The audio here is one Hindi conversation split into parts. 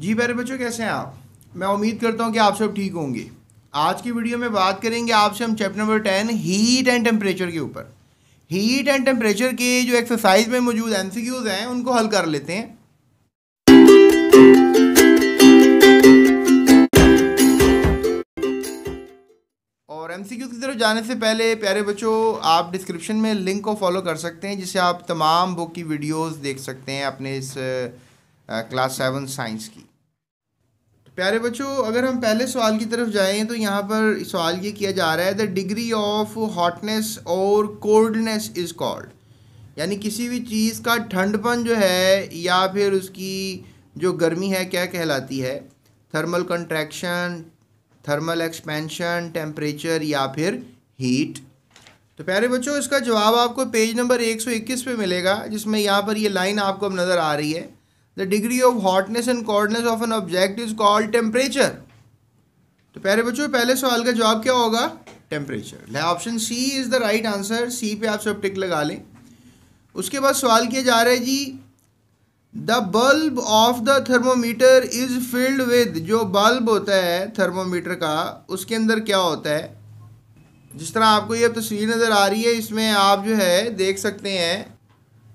जी प्यारे बच्चों कैसे हैं आप मैं उम्मीद करता हूं कि आप सब ठीक होंगे आज की वीडियो में बात करेंगे आपसे हम chapter number ten heat and temperature के ऊपर हीट एंड टेम्परेचर के जो एक्सरसाइज में मौजूद एम हैं उनको हल कर लेते हैं और एम की तरफ जाने से पहले प्यारे बच्चों आप डिस्क्रिप्शन में लिंक को फॉलो कर सकते हैं जिससे आप तमाम बुक की वीडियोज देख सकते हैं अपने इस क्लास सेवन साइंस की तो प्यारे बच्चों अगर हम पहले सवाल की तरफ जाएं तो यहाँ पर सवाल ये किया जा रहा है द डिग्री ऑफ हॉटनेस और कोल्डनेस इज़ कॉल्ड यानी किसी भी चीज़ का ठंडपन जो है या फिर उसकी जो गर्मी है क्या कहलाती है thermal contraction thermal expansion temperature या फिर हीट तो प्यारे बच्चों इसका जवाब आपको पेज नंबर 121 पे मिलेगा जिसमें यहाँ पर ये लाइन आपको अब नज़र आ रही है the degree of hotness and coldness of an object is called temperature तो प्यारे बच्चों पहले सवाल का जवाब क्या होगा temperature option C is the right answer C पे आप सब टिक लगा लें उसके बाद सवाल किया जा रहा है जी the bulb of the thermometer is filled with जो बल्ब होता है थर्मोमीटर का उसके अंदर क्या होता है जिस तरह आपको ये तस्वीर नज़र आ रही है इसमें आप जो है देख सकते हैं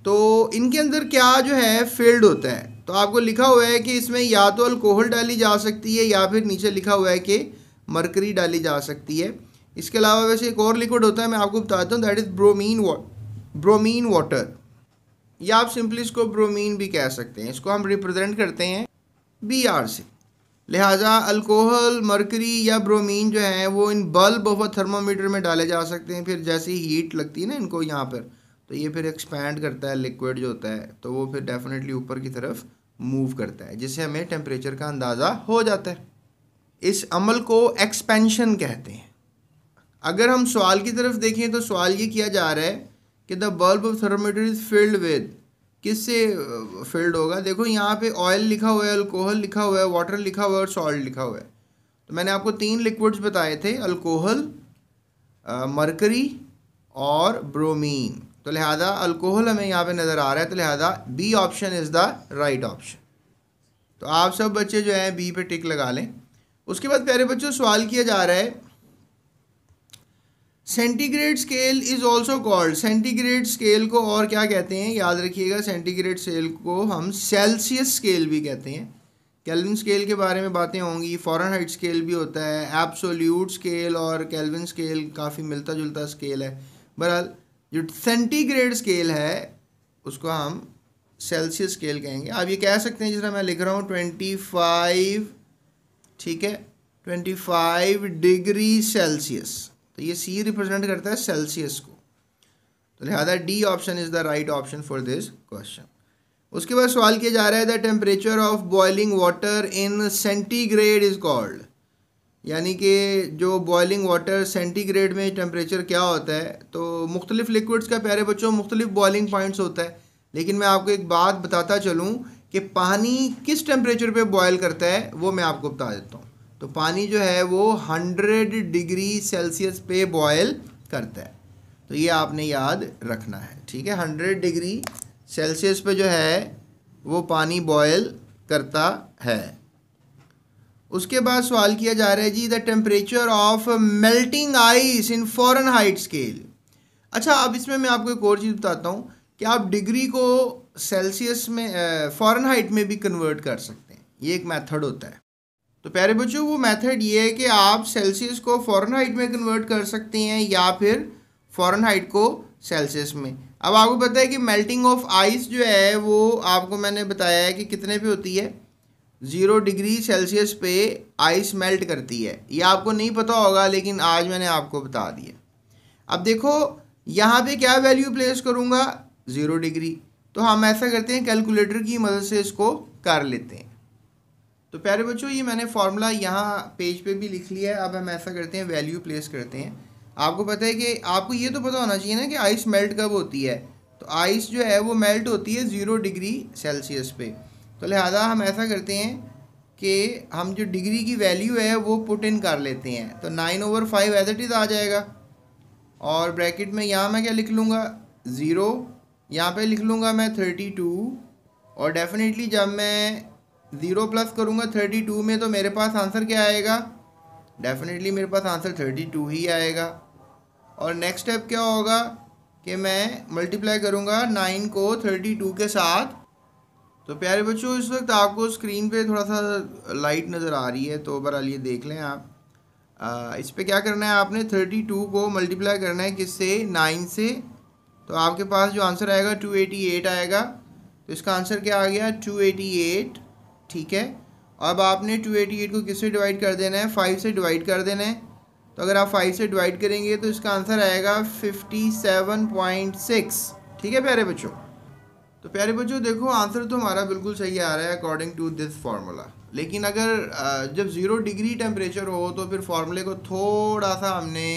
तो इनके अंदर क्या जो है फील्ड होता है तो आपको लिखा हुआ है कि इसमें या तो अल्कोहल डाली जा सकती है या फिर नीचे लिखा हुआ है कि मरकरी डाली जा सकती है इसके अलावा वैसे एक और लिक्विड होता है मैं आपको बताता हूँ दैट इज़ ब्रोमीन वा ब्रोमीन वाटर या आप सिंपली इसको ब्रोमीन भी कह सकते हैं इसको हम रिप्रेजेंट करते हैं बी आर से लिहाजा अल्कोहल मरकरी या ब्रोमीन जो है वो इन बल्ब और थर्मोमीटर में डाले जा सकते हैं फिर जैसे हीट लगती है ना इनको यहाँ पर तो ये फिर एक्सपैंड करता है लिक्विड जो होता है तो वो फिर डेफिनेटली ऊपर की तरफ मूव करता है जिससे हमें टेम्परेचर का अंदाज़ा हो जाता है इस अमल को एक्सपेंशन कहते हैं अगर हम सवाल की तरफ देखें तो सवाल ये किया जा रहा है कि the bulb of thermometer is filled with किससे फिल्ड होगा देखो यहाँ पे ऑयल लिखा हुआ है अल्कोहल लिखा हुआ है वाटर लिखा हुआ है और सॉल्ट लिखा हुआ है तो मैंने आपको तीन लिक्विड्स बताए थे अल्कोहल मरकरी और ब्रोमीन तो लिहाजा अल्कोहल हमें यहाँ पे नज़र आ रहा है तो लिहाजा B option is the right option तो आप सब बच्चे जो हैं बी पे टिक लगा लें उसके बाद प्यारे बच्चों सवाल किया जा रहा है centigrade scale is also called centigrade scale को और क्या कहते हैं याद रखिएगा सेंटीग्रेड स्केल को हम सेल्सियस स्केल भी कहते हैं कैलविन स्केल के बारे में बातें होंगी फॉरन हाइट स्केल भी होता है एप्सोल्यूट स्केल और कैलविन स्केल काफ़ी मिलता जुलता स्केल है बहरहाल जो सेंटीग्रेड स्केल है उसको हम सेल्सियस स्केल कहेंगे आप ये कह सकते हैं जिस मैं लिख रहा हूँ ट्वेंटी फाइव ठीक है ट्वेंटी फाइव डिग्री सेल्सियस तो ये सी रिप्रेजेंट करता है सेल्सियस को तो लिहाजा D option is the right option for this question उसके बाद सवाल किया जा रहा है the temperature of boiling water in centigrade is called यानी कि जो बॉयलिंग वाटर सेंटीग्रेड में टेम्परेचर क्या होता है तो मुख्तलिफ़ लिक्विड्स का प्यारे बच्चों मुख्तलिफ बॉयलिंग पॉइंट्स होता है लेकिन मैं आपको एक बात बताता चलूँ कि पानी किस टेम्परेचर पे बॉयल करता है वो मैं आपको बता देता हूँ तो पानी जो है वो हंड्रेड डिग्री सेल्सियस पे बॉयल करता है तो ये आपने याद रखना है ठीक है हंड्रेड डिग्री सेल्सियस पे जो है वो पानी बॉयल करता है उसके बाद सवाल किया जा रहा है जी the temperature of melting ice in Fahrenheit scale अच्छा अब इसमें मैं आपको एक और चीज़ बताता हूँ कि आप डिग्री को सेल्सियस में फॉरन हाइट में भी कन्वर्ट कर सकते हैं ये एक मेथड होता है तो प्यारे बच्चों वो मेथड ये है कि आप सेल्सियस को फॉरन हाइट में कन्वर्ट कर सकते हैं या फिर फॉरन हाइट को सेल्सियस में अब आपको पता है कि मेल्टिंग ऑफ आइस जो है वो आपको मैंने बताया है कि कितने पे होती है ज़ीरो डिग्री सेल्सियस पे आइस मेल्ट करती है ये आपको नहीं पता होगा लेकिन आज मैंने आपको बता दिया अब देखो यहाँ पे क्या वैल्यू प्लेस करूँगा ज़ीरो डिग्री तो हम ऐसा करते हैं कैलकुलेटर की मदद से इसको कर लेते हैं तो प्यारे बच्चों ये मैंने फार्मूला यहाँ पेज पे भी लिख लिया है अब हम ऐसा करते हैं वैल्यू प्लेस करते हैं आपको पता है कि आपको ये तो पता होना चाहिए ना कि आइस मेल्ट कब होती है तो आइस जो है वो मेल्ट होती है ज़ीरो डिग्री सेल्सियस पे तो लिहाजा हम ऐसा करते हैं कि हम जो डिग्री की वैल्यू है वो पुट इन कर लेते हैं तो nine over five as it is आ जाएगा और ब्रैकेट में यहाँ मैं क्या लिख लूँगा ज़ीरो यहाँ पे लिख लूँगा मैं थर्टी टू और डेफिनेटली जब मैं ज़ीरो प्लस करूँगा थर्टी टू में तो मेरे पास आंसर क्या आएगा डेफिनेटली मेरे पास आंसर थर्टी टू ही आएगा और नेक्स्ट स्टेप क्या होगा कि मैं मल्टीप्लाई करूँगा नाइन को थर्टी टू के साथ तो प्यारे बच्चों इस वक्त आपको स्क्रीन पे थोड़ा सा लाइट नज़र आ रही है तो बहरहाल ये देख लें आप आ, इस पर क्या करना है आपने थर्टी टू को मल्टीप्लाई करना है किससे नाइन से तो आपके पास जो आंसर आएगा टू एटी एट आएगा तो इसका आंसर क्या आ गया टू एटी एट ठीक है अब आपने टू एटी एट को किससे डिवाइड कर देना है फाइव से डिवाइड कर देना है तो अगर आप फाइव से डिवाइड करेंगे तो इसका आंसर आएगा फिफ्टी सेवन पॉइंट सिक्स ठीक है प्यारे बच्चों तो प्यारे बच्चों देखो आंसर तो हमारा बिल्कुल सही आ रहा है अकॉर्डिंग टू दिस फार्मूला लेकिन अगर जब ज़ीरो डिग्री टेम्परेचर हो तो फिर फार्मूले को थोड़ा सा हमने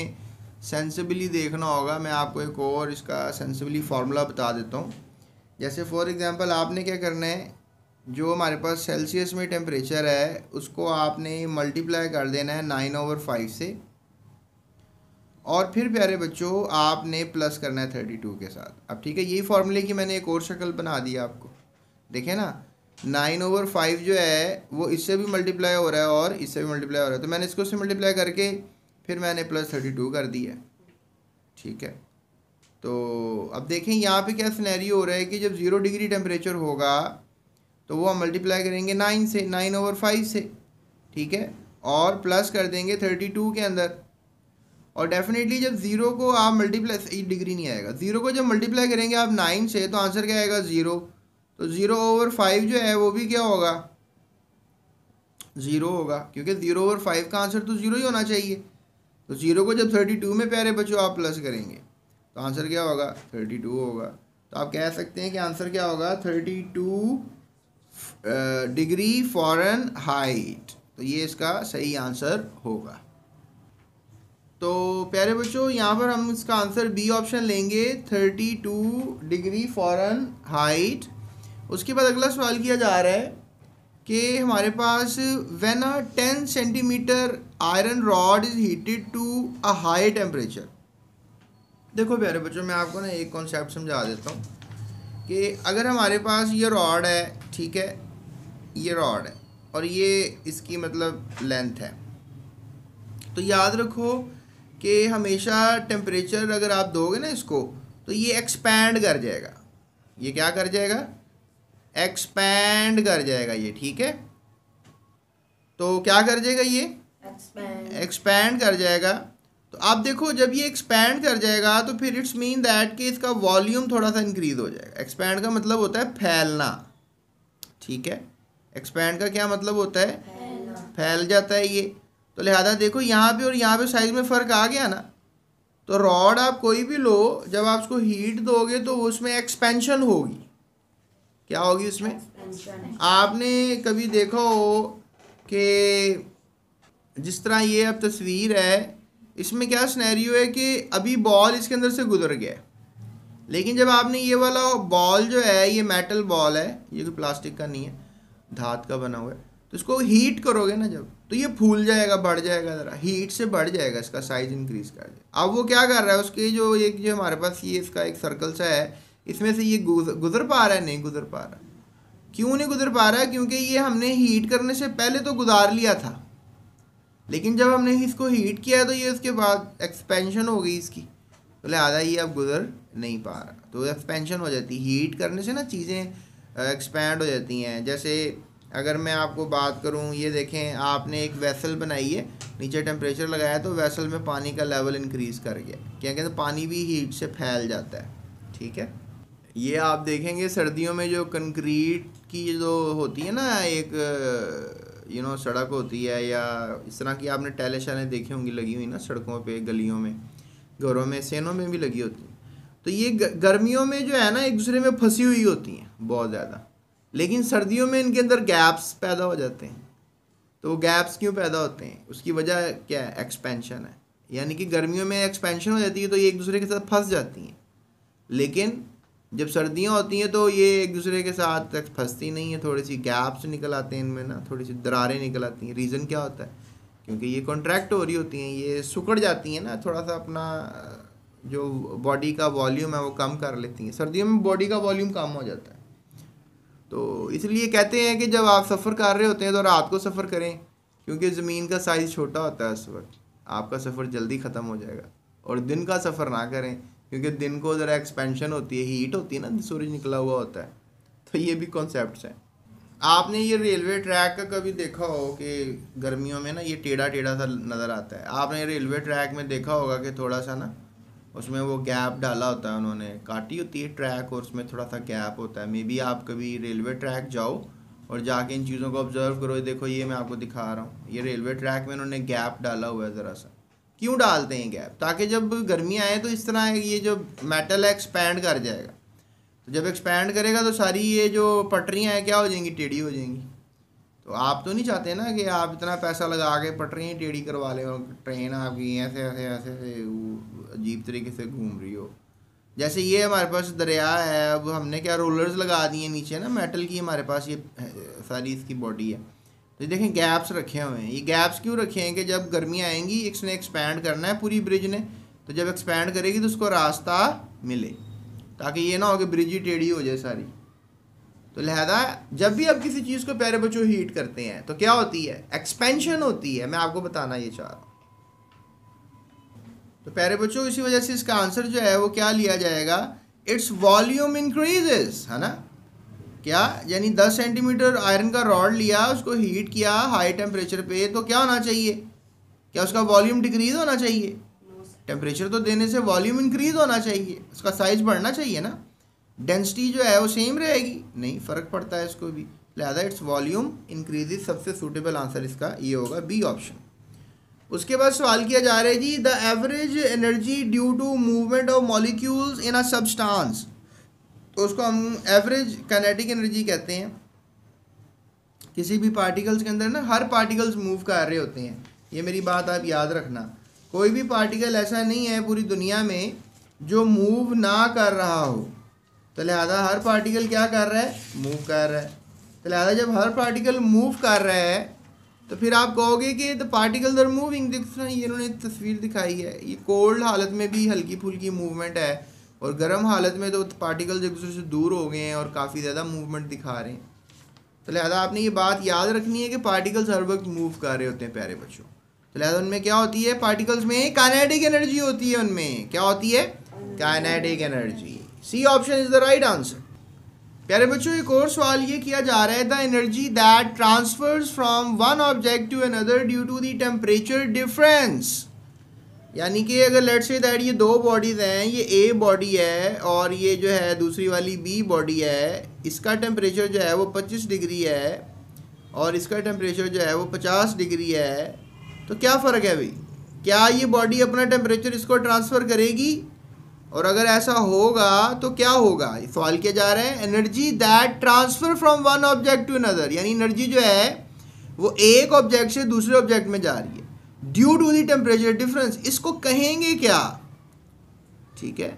सेंसिबली देखना होगा मैं आपको एक और इसका सेंसिबली फार्मूला बता देता हूँ जैसे फॉर एग्ज़ाम्पल आपने क्या करना है जो हमारे पास सेल्सियस में टेम्परेचर है उसको आपने मल्टीप्लाई कर देना है नाइन ओवर फाइव से और फिर प्यारे बच्चों आपने प्लस करना है थर्टी टू के साथ अब ठीक है यही फॉर्मूले की मैंने एक और शक्ल बना दी आपको देखें ना नाइन ओवर फाइव जो है वो इससे भी मल्टीप्लाई हो रहा है और इससे भी मल्टीप्लाई हो रहा है तो मैंने इसको से मल्टीप्लाई करके फिर मैंने प्लस थर्टी टू कर दिया ठीक है तो अब देखें यहाँ पे क्या सिनेरियो हो रहा है कि जब ज़ीरो डिग्री टेम्परेचर होगा तो वो हम मल्टीप्लाई करेंगे नाइन से नाइन ओवर फाइव से ठीक है और प्लस कर देंगे थर्टी टू के अंदर और डेफिनेटली जब जीरो को आप मल्टीप्लाई डिग्री नहीं आएगा जीरो को जब मल्टीप्लाई करेंगे आप नाइन से तो आंसर क्या आएगा जीरो तो जीरो ओवर फाइव जो है वो भी क्या होगा ज़ीरो होगा क्योंकि ज़ीरो ओवर फाइव का आंसर तो ज़ीरो ही होना चाहिए तो ज़ीरो को जब थर्टी टू में प्यारे बच्चों आप प्लस करेंगे तो आंसर क्या होगा थर्टी टू होगा तो आप कह सकते हैं कि आंसर क्या होगा thirty two degree Fahrenheit तो ये इसका सही आंसर होगा तो प्यारे बच्चों यहाँ पर हम इसका आंसर बी ऑप्शन लेंगे thirty two degree Fahrenheit उसके बाद अगला सवाल किया जा रहा है कि हमारे पास when a ten centimetre iron rod is heated to a high temperature देखो प्यारे बच्चों मैं आपको ना एक कॉन्सेप्ट समझा देता हूँ कि अगर हमारे पास ये रॉड है ठीक है ये रॉड है और ये इसकी मतलब लेंथ है तो याद रखो कि हमेशा टेम्परेचर अगर आप दोगे ना इसको तो ये एक्सपैंड कर जाएगा ये क्या कर जाएगा एक्सपैंड कर जाएगा ये ठीक है तो क्या कर जाएगा ये एक्सपैंड कर जाएगा तो आप देखो जब ये एक्सपैंड कर जाएगा तो फिर इट्स मीन दैट कि इसका वॉल्यूम थोड़ा सा इंक्रीज हो जाएगा एक्सपैंड का मतलब होता है फैलना ठीक है एक्सपैंड का क्या मतलब होता है फैल जाता है ये तो लिहाजा देखो यहाँ पे और यहाँ पे साइज़ में फ़र्क आ गया ना तो रॉड आप कोई भी लो जब आप उसको हीट दोगे तो उसमें एक्सपेंशन होगी क्या होगी उसमें आपने कभी देखा हो कि जिस तरह ये अब तस्वीर है इसमें क्या स्नैरियो है कि अभी बॉल इसके अंदर से गुजर गया है लेकिन जब आपने ये वाला बॉल जो है ये मेटल बॉल है ये कोई प्लास्टिक का नहीं है धात का बना हुआ है तो इसको हीट करोगे ना जब तो ये फूल जाएगा बढ़ जाएगा ज़रा हीट से बढ़ जाएगा इसका साइज इंक्रीज़ कर दे अब वो क्या कर रहा है उसके जो एक जो हमारे पास ये इसका एक सर्कल सा है इसमें से ये गुजर गुजर पा रहा है नहीं गुजर पा रहा क्यों नहीं गुजर पा रहा है क्योंकि ये हमने हीट करने से पहले तो गुजार लिया था लेकिन जब हमने इसको हीट किया तो ये उसके बाद एक्सपेंशन हो गई इसकी तो लिहाजा ये अब गुजर नहीं पा रहा तो एक्सपेंशन हो जाती हीट करने से ना चीज़ें एक्सपेंड हो जाती हैं जैसे अगर मैं आपको बात करूँ ये देखें आपने एक वेसल बनाई है नीचे टेम्परेचर लगाया तो वेसल में पानी का लेवल इंक्रीज़ कर गया क्या कहते हैं पानी भी हीट से फैल जाता है ठीक है ये आप देखेंगे सर्दियों में जो कंक्रीट की जो होती है ना एक यू नो सड़क होती है या इस तरह की आपने टैले शालें देखी होंगी लगी हुई ना सड़कों पर गलियों में घरों में सेनों में भी लगी होती हैं तो ये गर्मियों में जो है ना एक दूसरे में फंसी हुई होती हैं बहुत ज़्यादा लेकिन सर्दियों में इनके अंदर गैप्स पैदा हो जाते हैं तो वो गैप्स क्यों पैदा होते हैं उसकी वजह क्या है एक्सपेंशन है यानी कि गर्मियों में एक्सपेंशन हो जाती है तो ये एक दूसरे के साथ फंस जाती हैं लेकिन जब सर्दियाँ होती हैं तो ये एक दूसरे के साथ फंसती नहीं है थोड़ी सी गैप्स निकल आते हैं इनमें ना थोड़ी सी दरारें निकल आती हैं रीज़न क्या होता है क्योंकि ये कॉन्ट्रैक्ट हो रही होती हैं ये सुकड़ जाती हैं ना थोड़ा सा अपना जो बॉडी का वॉल्यूम है वो कम कर लेती हैं सर्दियों में बॉडी का वॉल्यूम कम हो जाता है तो इसलिए कहते हैं कि जब आप सफ़र कर रहे होते हैं तो रात को सफ़र करें क्योंकि ज़मीन का साइज़ छोटा होता है उस वक्त आपका सफ़र जल्दी ख़त्म हो जाएगा और दिन का सफ़र ना करें क्योंकि दिन को ज़रा एक्सपेंशन होती है हीट होती है ना तो सूरज निकला हुआ होता है तो ये भी कॉन्सेप्ट हैं आपने ये रेलवे ट्रैक का कभी देखा हो कि गर्मियों में ना ये टेढ़ा टेढ़ा सा नज़र आता है आपने रेलवे ट्रैक में देखा होगा कि थोड़ा सा ना उसमें वो गैप डाला होता है उन्होंने काटी होती है ट्रैक और उसमें थोड़ा सा गैप होता है मे बी आप कभी रेलवे ट्रैक जाओ और जाके इन चीज़ों को ऑब्जर्व करो देखो ये मैं आपको दिखा रहा हूँ ये रेलवे ट्रैक में उन्होंने गैप डाला हुआ है ज़रा सा क्यों डालते हैं गैप ताकि जब गर्मी आए तो इस तरह ये जो मेटल है एक्सपैंड कर जाएगा तो जब एक्सपैंड करेगा तो सारी ये जो पटरियाँ हैं क्या हो जाएंगी टेढ़ी हो जाएंगी तो आप तो नहीं चाहते ना कि आप इतना पैसा लगा के पटरी टेढ़ी करवा ले ट्रेन आपकी ऐसे ऐसे ऐसे ऐसे अजीब तरीके से घूम रही हो जैसे ये हमारे पास दरिया है अब हमने क्या रोलर्स लगा दिए नीचे ना मेटल की हमारे पास ये सारी इसकी बॉडी है तो देखें गैप्स रखे हुए हैं ये गैप्स क्यों रखे हैं कि जब गर्मी आएंगी इसने एक्सपैंड करना है पूरी ब्रिज ने तो जब एक्सपैंड करेगी तो उसको रास्ता मिले ताकि ये ना हो कि ब्रिज ही टेढ़ी हो जाए सारी तो लिहाजा जब भी आप किसी चीज़ को प्यारे बच्चों हीट करते हैं तो क्या होती है एक्सपेंशन होती है मैं आपको बताना ये चाह रहा हूँ तो प्यारे बच्चों इसी वजह से इसका आंसर जो है वो क्या लिया जाएगा इट्स वॉल्यूम इंक्रीजेस है ना क्या यानी 10 सेंटीमीटर आयरन का रॉड लिया उसको हीट किया हाई टेम्परेचर पे तो क्या होना चाहिए क्या उसका वॉल्यूम डिक्रीज होना चाहिए टेम्परेचर तो देने से वॉल्यूम इंक्रीज होना चाहिए उसका साइज बढ़ना चाहिए ना डेंसिटी जो है वो सेम रहेगी नहीं फ़र्क पड़ता है इसको भी लिहाजा इट्स वॉल्यूम इंक्रीज सबसे सूटेबल आंसर इसका ये होगा बी ऑप्शन उसके बाद सवाल किया जा रहा है जी the average energy due to movement of molecules in a substance तो उसको हम एवरेज कैनेटिक एनर्जी कहते हैं किसी भी पार्टिकल्स के अंदर ना हर पार्टिकल्स मूव कर रहे होते हैं ये मेरी बात आप याद रखना कोई भी पार्टिकल ऐसा नहीं है पूरी दुनिया में जो मूव ना कर रहा हो तो लिहाजा हर पार्टिकल क्या कर रहा है मूव कर रहा है तो लिहाजा जब हर पार्टिकल मूव कर रहा है तो फिर आप कहोगे कि द पार्टिकल दर मूविंग जिस तरह ये इन्होंने तस्वीर दिखाई है ये कोल्ड हालत में भी हल्की फुल्की मूवमेंट है और गर्म हालत में तो पार्टिकल एक दूसरे से दूर हो गए हैं और काफ़ी ज़्यादा मूवमेंट दिखा रहे हैं तो लिहाजा आपने ये बात याद रखनी है कि पार्टिकल्स हर वक्त मूव कर रहे होते हैं प्यारे बच्चों तो लिहाजा उनमें क्या होती है पार्टिकल्स में काइनेटिक एनर्जी होती है उनमें क्या होती है kinetic energy C option is the right answer प्यारे बच्चों एक और सवाल ये किया जा रहा है the energy that transfers from one object to another due to the temperature difference यानी कि अगर लेट्स से दैट ये दो बॉडीज़ हैं ये ए बॉडी है और ये जो है दूसरी वाली बी बॉडी है इसका टेम्परेचर जो है वो 25 डिग्री है और इसका टेम्परेचर जो है वो 50 डिग्री है तो क्या फ़र्क है भाई क्या ये बॉडी अपना टेम्परेचर इसको ट्रांसफ़र करेगी और अगर ऐसा होगा तो क्या होगा सवाल किया जा रहा है energy that transfer from one object to another यानी एनर्जी जो है वो एक ऑब्जेक्ट से दूसरे ऑब्जेक्ट में जा रही है due to the temperature difference इसको कहेंगे क्या ठीक है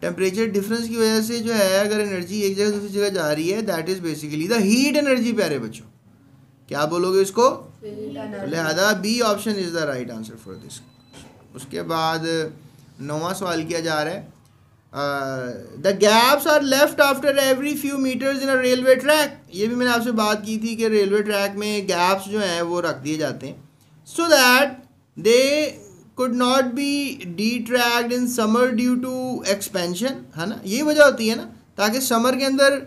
टेम्परेचर डिफरेंस की वजह से जो है अगर एनर्जी एक जगह दूसरी जगह जा रही है that is basically the heat energy प्यारे बच्चों क्या बोलोगे इसको तो लिहाजा B option is the right answer for this उसके बाद नवा सवाल किया जा रहा है the gaps are left after every few metres in a railway track ये भी मैंने आपसे बात की थी कि रेलवे ट्रैक में गैप्स जो हैं वो रख दिए जाते हैं so that they could not be de tracked in summer due to expansion है ना यही वजह होती है ना ताकि समर के अंदर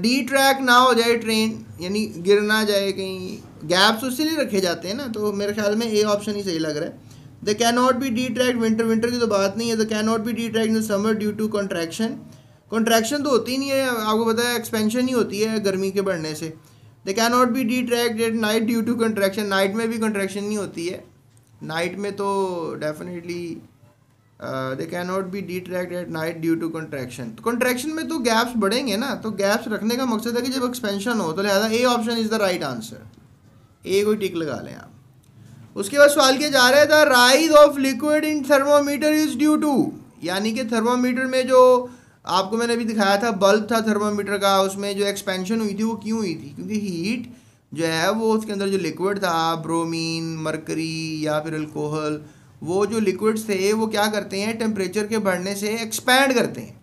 डी uh, ट्रैक ना हो जाए ट्रेन यानी गिर ना जाए कहीं गैप्स उससे लिए रखे जाते हैं ना तो मेरे ख्याल में ए ऑप्शन ही सही लग रहा है the can not be de tracked winter winter की तो बात नहीं है the can not be de tracked in summer due to contraction contraction तो होती ही नहीं है आपको पता है एक्सपेंशन ही होती है गर्मी के बढ़ने से they can not be de tracked at night due to contraction night में भी कॉन्ट्रैक्शन नहीं होती है नाइट में तो definitely they can not be de tracked at night due to contraction तो में तो गैप्स बढ़ेंगे ना तो गैप्स रखने का मकसद है कि जब एक्सपेंशन हो तो लिहाजा A option is the right answer A कोई टिक लगा लें आप उसके बाद सवाल किया जा रहा है the rise of liquid in thermometer is due to यानी कि थर्मोमीटर में जो आपको मैंने अभी दिखाया था बल्ब था थर्मोमीटर का उसमें जो एक्सपेंशन हुई थी वो क्यों हुई थी क्योंकि हीट जो है वो उसके अंदर जो लिक्विड था ब्रोमीन मरकरी या फिर अल्कोहल वो जो लिक्विड्स थे वो क्या करते हैं टेम्परेचर के बढ़ने से एक्सपैंड करते हैं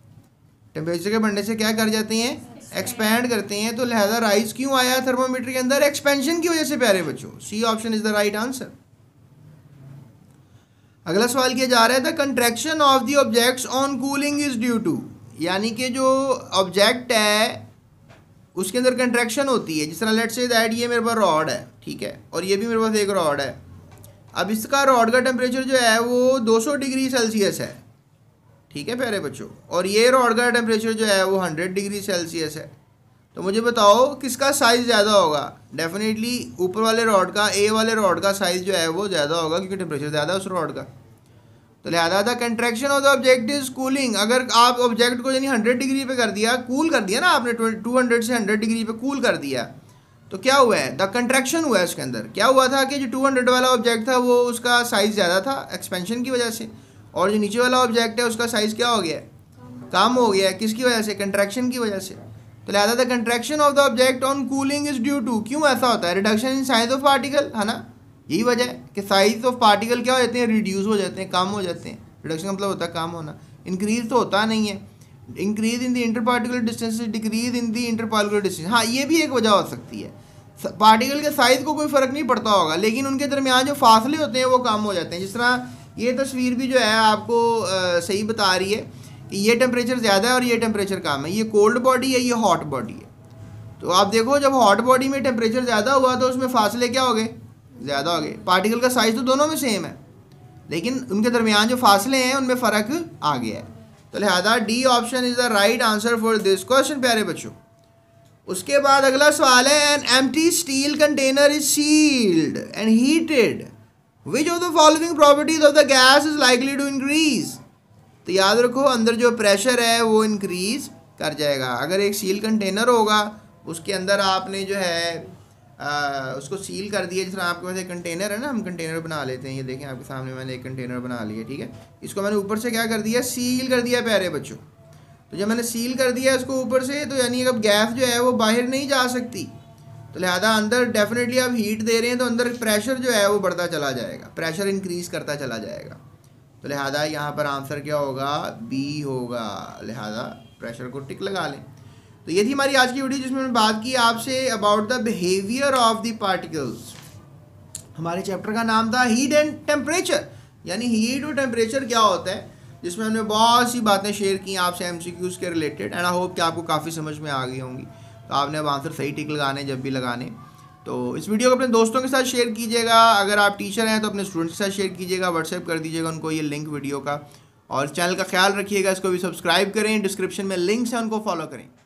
टेम्परेचर के बढ़ने से क्या कर जाते हैं एक्सपैंड करते हैं तो लिहाजा राइज क्यों आया थर्मोमीटर के अंदर एक्सपेंशन की वजह से प्यारे बच्चों C option is the right answer अगला सवाल किया जा रहा है the contraction of the objects on cooling is due to यानी कि जो ऑब्जेक्ट है उसके अंदर कंट्रैक्शन होती है जिस तरह लेट से दैट ये मेरे पास रॉड है ठीक है और ये भी मेरे पास एक रॉड है अब इसका रॉड का टेम्परेचर जो है वो 200 डिग्री सेल्सियस है ठीक है प्यारे बच्चों और ये रॉड का टेम्परेचर जो है वो 100 डिग्री सेल्सियस है तो मुझे बताओ किसका साइज़ ज़्यादा होगा डेफिनेटली ऊपर वाले रॉड का ए वाले रॉड का साइज़ जो है वो ज़्यादा होगा क्योंकि टेम्परेचर ज़्यादा है उस रॉड का तो लिहाजा था contraction of the object is cooling अगर आप ऑब्जेक्ट को यानी हंड्रेड डिग्री पे कर दिया कूल कर दिया ना आपने टू हंड्रेड से हंड्रेड डिग्री पे कूल कर दिया तो क्या हुआ है द कंट्रैक्शन हुआ है उसके अंदर क्या हुआ था कि जो टू हंड्रेड वाला ऑब्जेक्ट था वो उसका साइज़ ज़्यादा था एक्सपेंशन की वजह से और जो नीचे वाला ऑब्जेक्ट है उसका साइज़ क्या हो गया कम हो गया किसकी वजह से कंट्रैक्शन की वजह से तो लिहाजा the contraction of the object on cooling is due to क्यों ऐसा होता है reduction in size of particle है ना यही वजह है कि साइज ऑफ पार्टिकल क्या हो जाते हैं रिड्यूस हो जाते हैं कम हो जाते हैं रिडक्शन का मतलब होता है कम होना इंक्रीज तो होता नहीं है increase in the inter particular distance decrease in the inter particular distance हाँ ये भी एक वजह हो सकती है पार्टिकल के साइज़ को कोई फ़र्क नहीं पड़ता होगा लेकिन उनके दरमियान जो फासले होते हैं वो कम हो जाते हैं जिस तरह ये तस्वीर भी जो है आपको आ, सही बता रही है ये टेम्परेचर ज़्यादा है और ये टेम्परेचर कम है ये कोल्ड बॉडी है ये हॉट बॉडी है तो आप देखो जब हॉट बॉडी में टेम्परेचर ज़्यादा हुआ तो उसमें फासले क्या हो गए ज़्यादा हो गए पार्टिकल का साइज़ तो दोनों में सेम है लेकिन उनके दरमियान जो फासले हैं उनमें फ़र्क आ गया है तो लिहाजा D option is the right answer for this question प्यारे बच्चों उसके बाद अगला सवाल है an M steel container is sealed and heated which of the following properties of the gas is likely to increase तो याद रखो अंदर जो प्रेशर है वो इंक्रीज़ कर जाएगा अगर एक सील कंटेनर होगा उसके अंदर आपने जो है आ, उसको सील कर दिया जिस तरह आपके पास एक कंटेनर है ना हम कंटेनर बना लेते हैं ये देखें आपके सामने मैंने एक कंटेनर बना लिया ठीक है इसको मैंने ऊपर से क्या कर दिया सील कर दिया प्यारे बच्चों तो जब मैंने सील कर दिया इसको ऊपर से तो यानी अब गैस जो है वो बाहर नहीं जा सकती तो लिहाजा अंदर डेफिनेटली आप हीट दे रहे हैं तो अंदर प्रेशर जो है वो बढ़ता चला जाएगा प्रेशर इंक्रीज़ करता चला जाएगा तो लिहाजा यहाँ पर आंसर क्या होगा बी होगा लिहाजा प्रेशर को टिक लगा लें तो ये थी हमारी आज की वीडियो जिसमें हमने बात की आपसे about the behaviour of the particles हमारे चैप्टर का नाम था हीट एंड टेम्परेचर यानी हीट और टेम्परेचर क्या होता है जिसमें हमने बहुत सी बातें शेयर की आपसे एम के रिलेटेड एंड आई होप कि आपको काफ़ी समझ में आ गई होंगी तो आपने अब आंसर सही टिक लगाने जब भी लगाने तो इस वीडियो को अपने दोस्तों के साथ शेयर कीजिएगा अगर आप टीचर हैं तो अपने स्टूडेंट्स के साथ शेयर कीजिएगा व्हाट्सएप कर दीजिएगा उनको ये लिंक वीडियो का और चैनल का ख्याल रखिएगा इसको भी सब्सक्राइब करें डिस्क्रिप्शन में लिंक्स हैं उनको फॉलो करें